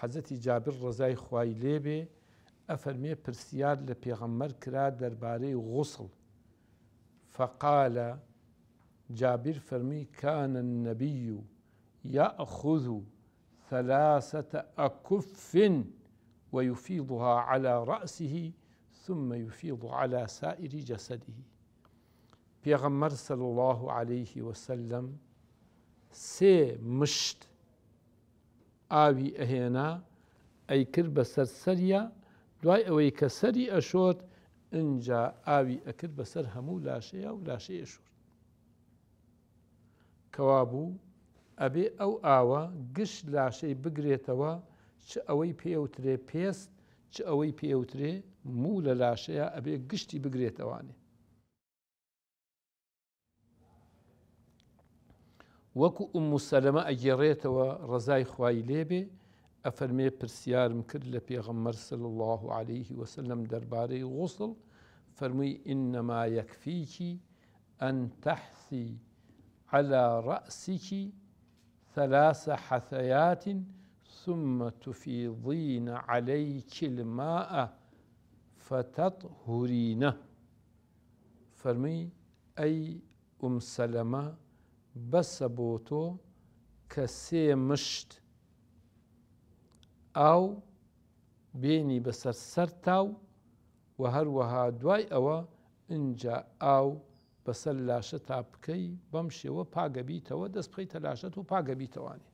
حضرت جابر رضای خوای لێبێ افرمی پرسیار لپیغمبر پێغەممەر کرا دەربارەی غسل فقال جابر فرمی کان النبی یا اخوذو ثلاثة أكف ويفيضها على رأسه ثم يفيض على سائر جسده پیغمبر صلی الله عليه وسلم سێ مشت ئاوی ئەهێنا ئەی کرد بە سەر سەریە دوای ئەوەی کە سەری ئەشۆت ئەجا ئاوی ئەکرد بەسەر هەموو لاشەیە و لاشەیە شورد کەوا بوو ئەبێ ئەو ئاوە گشت لاشەی بگرێتەوە چ ئەوەی پێوترێ پێست چ ئەوەی پێوترێ موو لە لاشەیە ئەبێ گشتی بگرێتەوانێ وەکو ئوم مسەلەمە ئەگەڕێتەوە ڕزای خوای لێبێ ئەفەرمێ پرسیارم کرد لە پێغەممەرسل الله عليه وسلم دەربارەی غوسڵ فەرمووی ئینەما یەکفیکی ئەن تەحسی على رأسك ثلاث حثيات ثم تفيضين عليك الماء فتطهرينه فرمي أي أم سلمة بەسە بۆ تۆ کە سێ مشت ئاو بێنی بەسەر سەر تاو و هەروەها دوای ئەوە اینجا ئاو بەسەر لاشە تا بکەی بەم شێوە پاگەبییتەوە دەست بخەی تەلاشەت و پاگەبییتەوانی